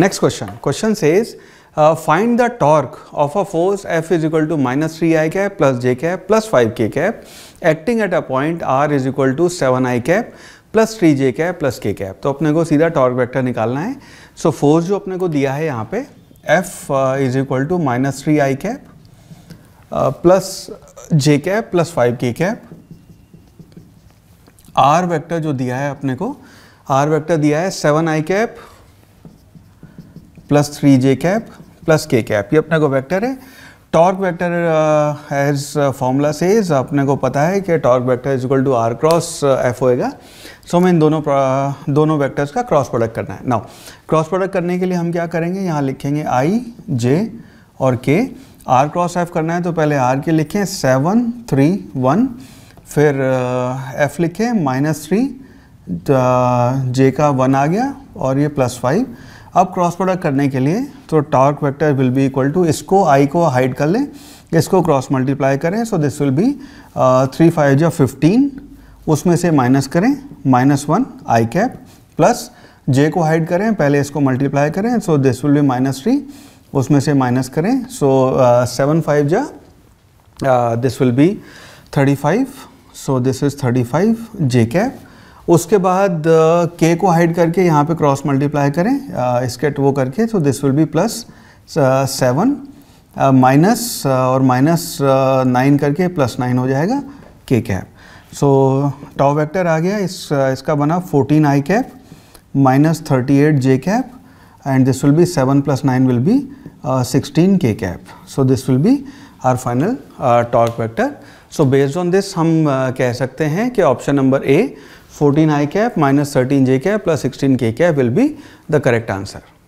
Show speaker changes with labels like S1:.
S1: Next question. Question says, uh, find the torque of a force F is equal to minus 3i cap plus j cap plus 5k cap acting at a point R equal to seven I cap plus three J cap plus K cap तो अपने को सीधा torque vector निकालना है सो so, force जो अपने को दिया है यहाँ पे F is equal to minus three I cap plus J cap plus five K cap R vector जो दिया है अपने को आर वैक्टर दिया है seven I cap plus three J cap plus K cap ये अपने को वेक्टर है टॉर्क वेक्टर एज फॉर्मूला से अपने को पता है कि torque vector is equal to R cross F होएगा सो हमें इन दोनों दोनों वेक्टर्स का क्रॉस प्रोडक्ट करना है नाउ क्रॉस प्रोडक्ट करने के लिए हम क्या करेंगे यहाँ लिखेंगे आई जे और के आर क्रॉस एफ करना है तो पहले आर के लिखें सेवन थ्री वन फिर एफ uh, लिखें माइनस थ्री जे का वन आ गया और ये प्लस फाइव अब क्रॉस प्रोडक्ट करने के लिए तो torque vector will be equal to इसको आई को हाइड कर लें इसको क्रॉस मल्टीप्लाई करें so this will be three five जो फिफ्टीन उसमें से माइनस करें minus one I cap plus J को हाइड करें पहले इसको मल्टीप्लाई करें so this will be minus three उसमें से माइनस करें सो सेवन फाइव जो this will be thirty five so this is thirty five J cap उसके बाद के को हाइड करके यहाँ पे क्रॉस मल्टीप्लाई करें इसके वो करके तो this will be plus seven minus और माइनस नाइन करके प्लस नाइन हो जाएगा K cap so top vector आ गया इस इसका बना fourteen I cap minus thirty eight J cap and this will be seven plus nine will be sixteen K cap so this will be our final torque vector so based on this हम uh, कह सकते हैं कि option number A 14 I cap minus thirteen J cap plus sixteen K cap will be the correct answer